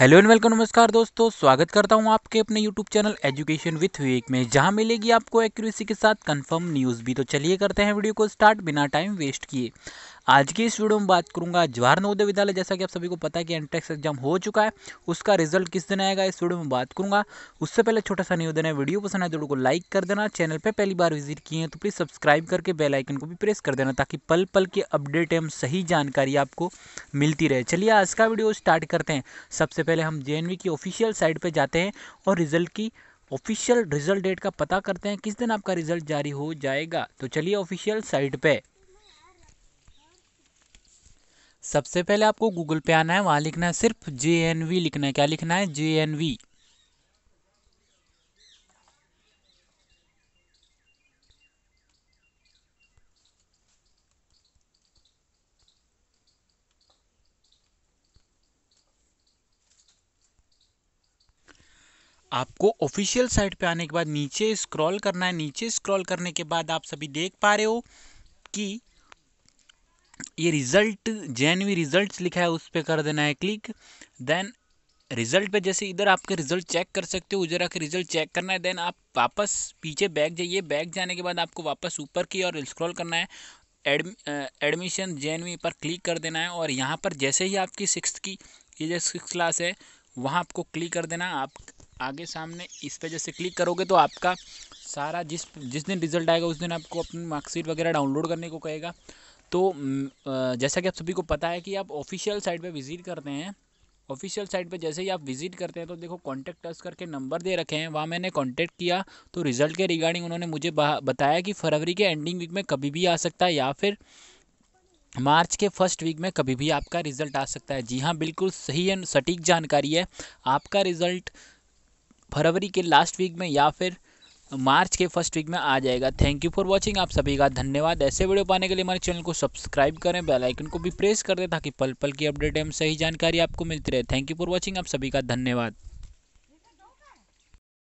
hello and welcome नमस्कार दोस्तों स्वागत करता हूं आपके अपने YouTube channel education with Vivek में जहां मिलेगी आपको एक्यूरेसी के साथ कंफर्म न्यूज़ भी तो चलिए करते हैं वीडियो को स्टार्ट बिना टाइम वेस्ट किए आज की इस वीडियो में बात करूंगा जवाहर नवोदय विद्यालय जैसा कि आप सभी को पता है कि एंट्रेंस एग्जाम e हो चुका है उसका रिजल्ट किस दिन आएगा इस वीडियो में बात करूंगा उससे पहले छोटा सा निवेदन है वीडियो पसंद आए तो को लाइक कर देना चैनल पर पहली बार विजिट किए हैं तो प्लीज़ सब्सक्राइब करके बेलाइकन को भी प्रेस कर देना ताकि पल पल के अपडेट एवं सही जानकारी आपको मिलती रहे चलिए आज का वीडियो स्टार्ट करते हैं सबसे पहले हम जे की ऑफिशियल साइट पर जाते हैं और रिजल्ट की ऑफिशियल रिजल्ट डेट का पता करते हैं किस दिन आपका रिजल्ट जारी हो जाएगा तो चलिए ऑफिशियल साइट पर सबसे पहले आपको गूगल पे आना है वहां लिखना है सिर्फ जे एन वी लिखना है क्या लिखना है जे एन वी आपको ऑफिशियल साइट पे आने के बाद नीचे स्क्रॉल करना है नीचे स्क्रॉल करने के बाद आप सभी देख पा रहे हो कि ये रिज़ल्ट जैनवी रिज़ल्ट लिखा है उस पर कर देना है क्लिक देन रिज़ल्ट पे जैसे इधर आपके रिज़ल्ट चेक कर सकते हो उधर आके रिज़ल्ट चेक करना है देन आप वापस पीछे बैग जाइए बैग जाने के बाद आपको वापस ऊपर की और स्क्रॉल करना है एडमिशन जैनवी पर क्लिक कर देना है और यहाँ पर जैसे ही आपकी सिक्स की ये जो सिक्स क्लास है वहाँ आपको क्लिक कर देना आप आगे सामने इस पर जैसे क्लिक करोगे तो आपका सारा जिस जिस दिन रिज़ल्ट आएगा उस दिन आपको अपनी मार्कशीट वगैरह डाउनलोड करने को कहेगा तो जैसा कि आप सभी को पता है कि आप ऑफिशियल साइट पे विज़िट करते हैं ऑफिशियल साइट पे जैसे ही आप विज़िट करते हैं तो देखो कॉन्टैक्ट अस करके नंबर दे रखे हैं वहाँ मैंने कॉन्टैक्ट किया तो रिज़ल्ट के रिगार्डिंग उन्होंने मुझे बताया कि फरवरी के एंडिंग वीक में कभी भी आ सकता है या फिर मार्च के फर्स्ट वीक में कभी भी आपका रिज़ल्ट आ सकता है जी हाँ बिल्कुल सही एंड सटीक जानकारी है आपका रिज़ल्ट फरवरी के लास्ट वीक में या फिर मार्च के फर्स्ट वीक में आ जाएगा थैंक यू फॉर वॉचिंग आप सभी का धन्यवाद ऐसे वीडियो पाने के लिए हमारे चैनल को सब्सक्राइब करें बेल आइकन को भी प्रेस कर दें ताकि पल पल की अपडेट एवं सही जानकारी आपको मिलती रहे थैंक यू फॉर वॉचिंग आप सभी का धन्यवाद